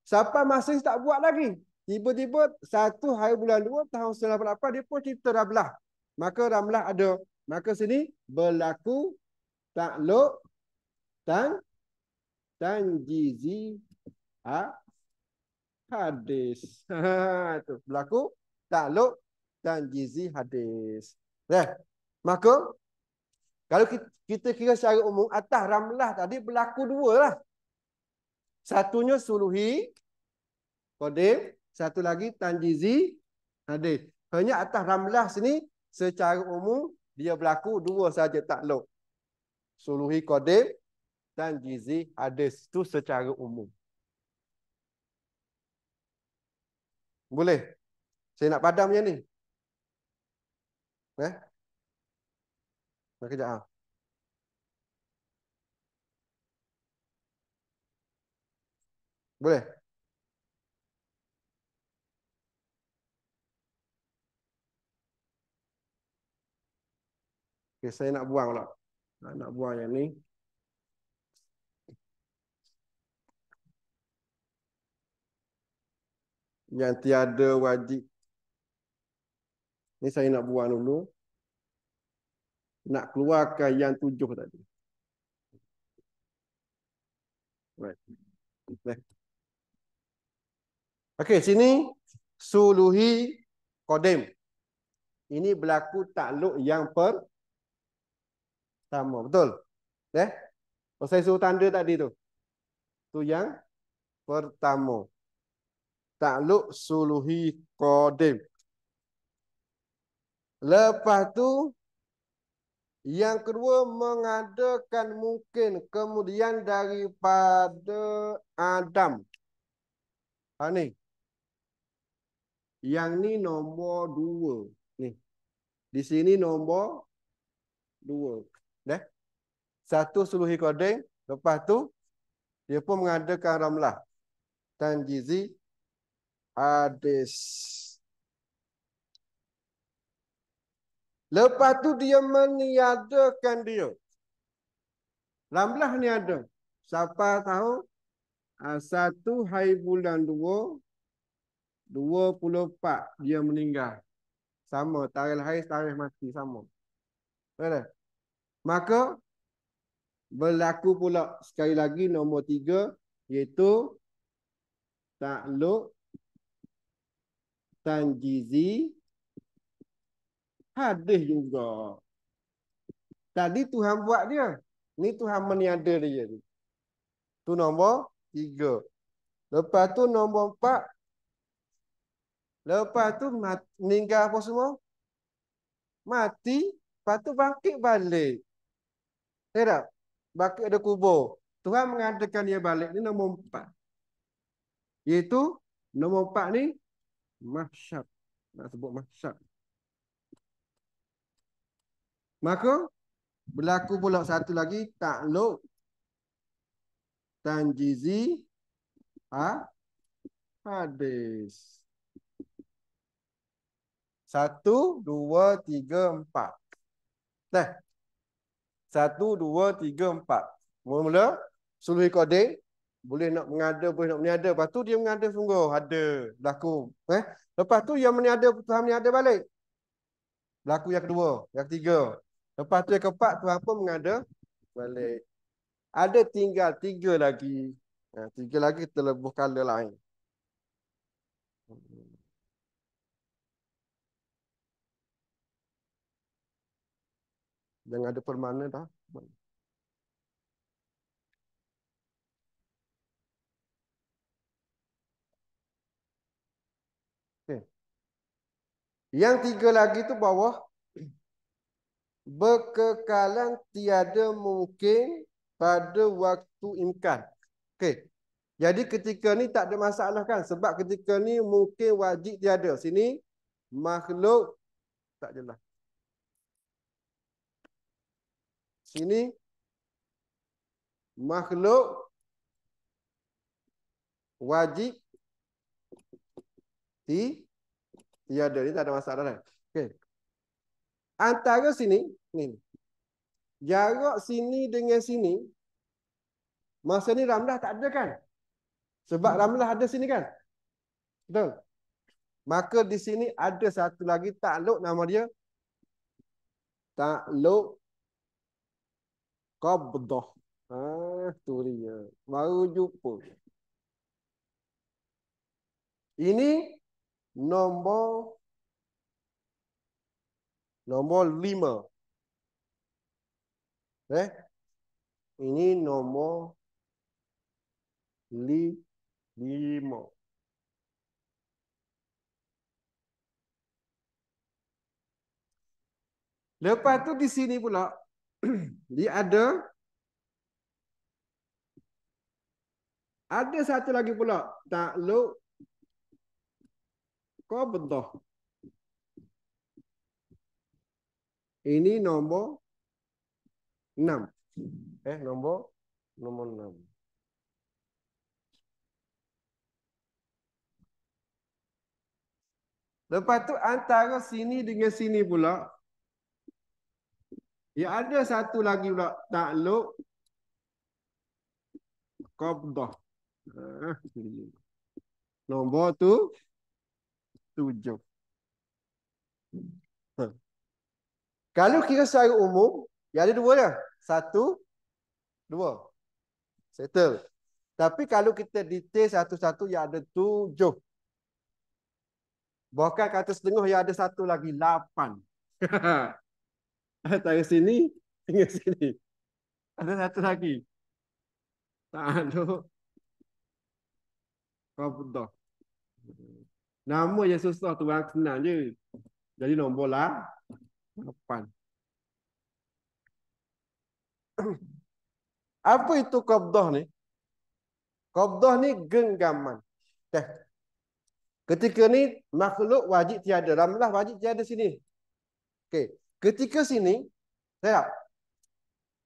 Siapa masih tak buat lagi. Tiba-tiba satu hari bulan dua tahun 1988 dia pun cerita Ramlah. Maka Ramlah ada. Maka sini berlaku takluk dan tanjizi ha? hadis. Itu berlaku takluk dan jizi hadis. Eh, maka kalau kita kira secara umum, atas ramlah tadi berlaku dua lah. Satunya suluhi, kodim. Satu lagi tanjizi, hadir. Hanya atas ramlah sini, secara umum, dia berlaku dua saja tak takluk. Suluhi kodim dan jizi hadis. Itu secara umum. Boleh? Saya nak padam macam ni. Eh? Nak kejap ah. Boleh? Okay, saya nak buang pula. Nak, nak buang yang ni. Yang tiada wajib. Ni saya nak buang dulu nak keluarkan yang tujuh tadi. Right. Okay, sini suluhi kodem. Ini berlaku takluk yang pertama. Betul? Eh? Oh, saya suruh tanda tadi tu. tu yang pertama. Takluk suluhi kodem. Lepas tu yang kedua, mengadakan mungkin kemudian daripada Adam. Ha, ni. Yang ni nombor dua. Ni. Di sini nombor dua. Eh? Satu suluhi kodeng Lepas tu, dia pun mengadakan ramlah. Tanjizi Hadis. Hadis. Lepas tu dia meniadakan dia. Lamblah ni ada. Siapa tahu? Ah, satu hari bulan dua. Dua puluh empat dia meninggal. Sama. Tarikh hari, tarikh mati. Sama. Betul? Maka berlaku pula sekali lagi nombor tiga. Iaitu takluk tanjizi. Hadis juga. Tadi Tuhan buat dia. Ni Tuhan meniada dia. Tu nombor tiga. Lepas tu nombor empat. Lepas tu meninggal apa semua? Mati. Lepas tu bangkit balik. Tidak. Bangkit ada kubur. Tuhan mengatakan dia balik. ini nombor empat. Iaitu nombor empat ni. Mahsyab. Nak sebut mahsyab. Maka berlaku pula satu lagi takluk tanjizi ha? hadis. Satu, dua, tiga, empat. Nah. Satu, dua, tiga, empat. Mula-mula, suluhi kode. Boleh nak mengada, boleh nak meniada. Lepas tu dia mengada sungguh. Ada, berlaku. Eh? Lepas tu yang meniada, Tuhan meniada balik. Berlaku yang kedua, yang ketiga. Lepas tu yang keempat tu apa mengada? Balik. Ada tinggal tiga lagi. Ha, tiga lagi kita lebuh color lain. Jangan ada permana dah. Yang tiga lagi tu bawah berkekalan tiada mungkin pada waktu imkan. Okey. Jadi ketika ni tak ada masalah kan sebab ketika ni mungkin wajib tiada. Sini makhluk tak jelas. Sini makhluk wajib ti tiada ni tak ada masalah kan antara sini ni jarak sini dengan sini masa ni ramlah tak ada kan sebab hmm. ramlah ada sini kan betul maka di sini ada satu lagi takluk nama dia takluk qabdah ah tu dia baru jumpa ini nombor Nombor lima. Eh? Ini nombor li lima. Lepas tu di sini pula. dia ada. Ada satu lagi pula. Tak Takluk. Kau bentuk. Ini nombor 6. Eh, nombor nombor 6. Lepas tu antara sini dengan sini pula ya ada satu lagi pula takluk qabdah. Ah, nombor tu tujuh. Kalau kira secara umum, dia ada dua lah. Satu, dua. Settle. Tapi kalau kita detail satu-satu, yang ada tujuh. Bahkan kata setengah, yang ada satu lagi. Lapan. Tari sini, tinggal sini. Ada satu lagi. Tak ada. Kau putar. Nama yang susah tu, kenal je. Jadi nombor lah depan. Apa itu qabdah ni? Qabdah ni genggaman. Teh. Ketika ni makhluk wajib tiada, ramlah wajib tiada sini. Okay. ketika sini, saya.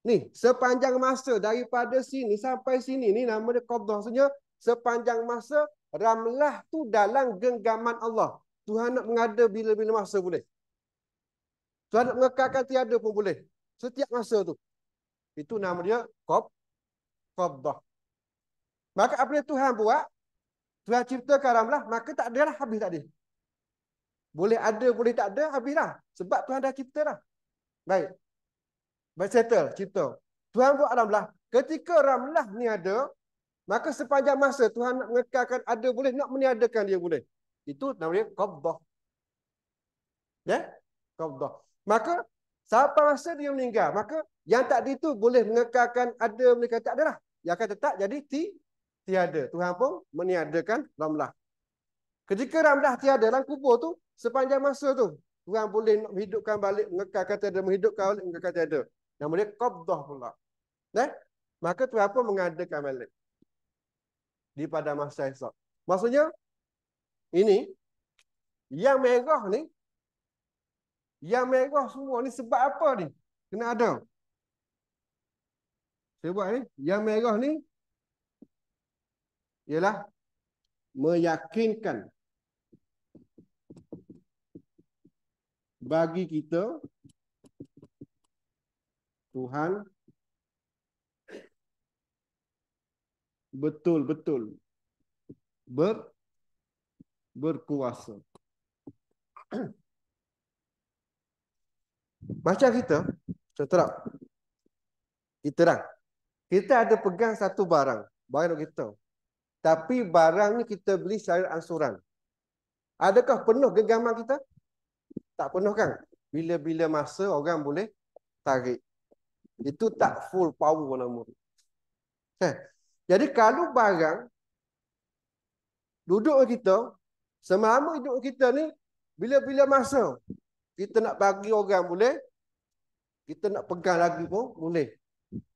Ni, sepanjang masa daripada sini sampai sini ni nama dia qabdah. Maksudnya sepanjang masa ramlah tu dalam genggaman Allah. Tuhan nak mengada bila-bila masa boleh. Tuhan nak mengekalkan tiada pun boleh. Setiap masa tu. Itu nama dia Qab. Qabdah. Maka apa yang Tuhan buat. Tuhan cipta karamlah. Maka tak ada lah habis tadi. Boleh ada, boleh tak ada. Habis lah. Sebab Tuhan dah cipta lah. Baik. Baik settle. Cipta. Tuhan buat alamlah. Ketika ramlah ni ada. Maka sepanjang masa Tuhan nak mengekalkan ada boleh. Nak meniadakan dia boleh. Itu nama dia, Qabdah. Ya? Yeah? Qabdah. Qabdah. Maka siapa masa dia meninggal, maka yang takdir itu boleh mengekalkan ada, boleh tak adalah. Yang akan tetap jadi ti, tiada. Tuhan pun meniadakan ramlah. Ketika ramlah tiada dalam kubur tu sepanjang masa tu Tuhan boleh menghidupkan balik, mengekalkan tiada, menghidupkan balik, mengekalkan tiada. Nama dia Qabdah pula. Eh? Maka Tuhan pun mengadakan balik. Di pada masa esok. Maksudnya, ini, yang merah ni, yang merah semua ni sebab apa ni? Kena ada. Saya buat ni. Yang merah ni. Ialah. Meyakinkan. Bagi kita. Tuhan. Betul-betul. Ber, berkuasa. Berkuasa. Macam kita, contoh tak? Kita dah. Kita ada pegang satu barang. Barang untuk kita. Tapi barang ni kita beli secara ansuran. Adakah penuh genggaman kita? Tak penuh kan? Bila-bila masa orang boleh tarik. Itu tak full power nama. Eh, jadi kalau barang duduk kita, semalam hidup kita ni, bila-bila masa kita nak bagi orang boleh. Kita nak pegang lagi pun boleh.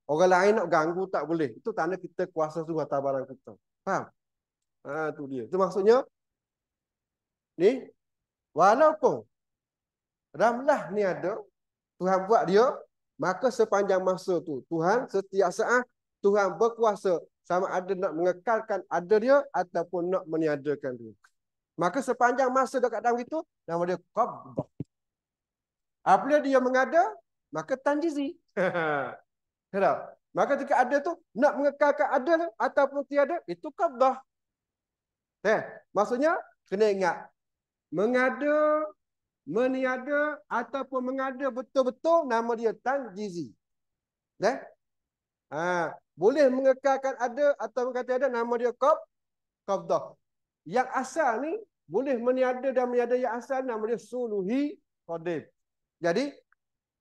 Orang lain nak ganggu tak boleh. Itu tanda kita kuasa Tuhan atas barang kita. Faham? Ha, itu dia. Itu maksudnya. Ni. Walaupun. Ramlah ni ada. Tuhan buat dia. Maka sepanjang masa tu Tuhan setiap saat. Tuhan berkuasa. Sama ada nak mengekalkan ada dia. Ataupun nak meniadakan dia. Maka sepanjang masa dekat dalam itu. Nama dia Qabbah. Apabila dia mengada, maka tanjizi. Tidak? Maka jika ada tu nak mengekalkan ada ataupun tiada, itu kabdah. Eh, maksudnya, kena ingat. Mengada, meniada, ataupun mengada betul-betul, nama dia tanjizi. Eh? Ha, boleh mengekalkan ada ataupun kata ada, nama dia kab, kabdah. Yang asal ni, boleh meniada dan meniada yang asal, nama dia suluhi khadib. Jadi,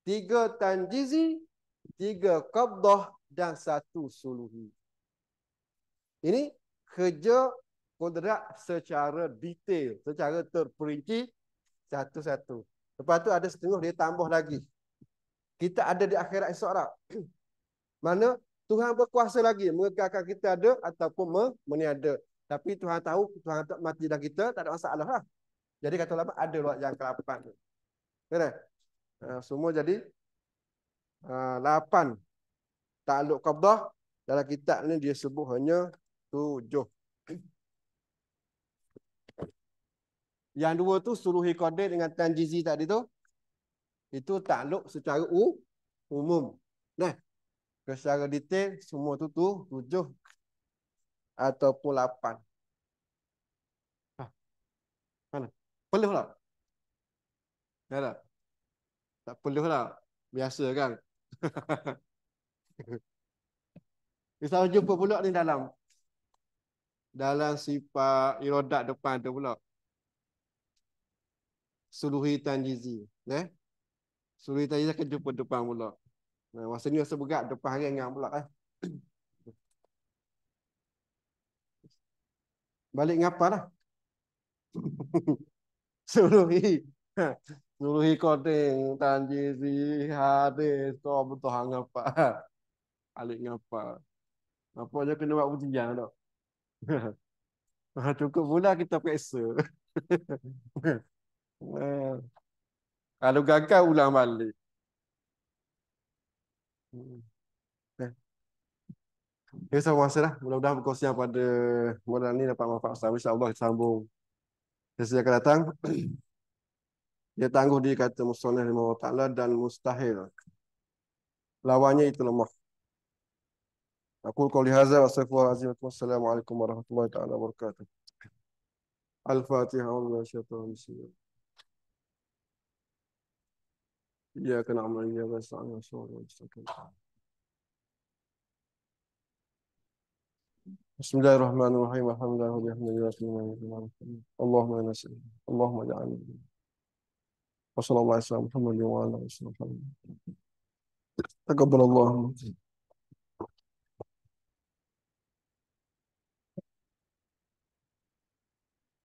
tiga tanjizi, tiga qabdah dan satu suluhi. Ini kerja kodrat secara detail, secara terperinci satu-satu. Lepas tu ada setengah dia tambah lagi. Kita ada di akhirat esok Arab. Mana Tuhan berkuasa lagi mengekalkan kita ada ataupun meniada. Tapi Tuhan tahu Tuhan tak mati dah kita, tak ada masalah lah. Jadi kata ulama ada luat yang ke-8 tu. Kan? Ah, semua jadi ah, lapan. Takluk Qabdah dalam kitab ni dia sebut hanya tujuh. Yang dua tu suluhi qadir dengan tanjizi tadi tu itu takluk secara umum. Nah, secara detail semua tu tu tujuh ataupun lapan. Ha. Mana? Boleh lah. Ada tak perlu lah. Biasa kan. Kita jumpa pula ni dalam. Dalam sifat irodat depan tu pula. Suluhi Tanjizi. Eh? Suluhi Tanjizi akan jumpa depan pula. Nah, masa ni rasa begat depan hari dengan pula. Eh? Balik ngapa lah? Suluhi. Ha. Nur recording tanji si hade to betul hang apa. Alik ngapa. Apa aja kena buat ujian dok. Ah, cukup pula kita periksa. Eh, kalau gagal ulang balik. Hmm. Eh. Ya saya rasa lah. Mudah-mudahan berkongsi pada modal ni dapat manfaat. InsyaAllah kita sambung. Saya akan datang. Dia tangguh di kata musonah lima ta'ala dan mustahil. Lawannya itu lemah. Aku kau lihaza wa sifu wa azimat wa assalamualaikum warahmatullahi ta'ala wabarakatuh. Al-Fatihah wa syaitan wa Ya kana amal ya basan wa syurga wa syurga. Bismillahirrahmanirrahim. Alhamdulillahirrahmanirrahim. Allahumma nasir. Allahumma ja'alim. وصلى الله على سيدنا محمد وعلى اله وصحبه تقبل الله منك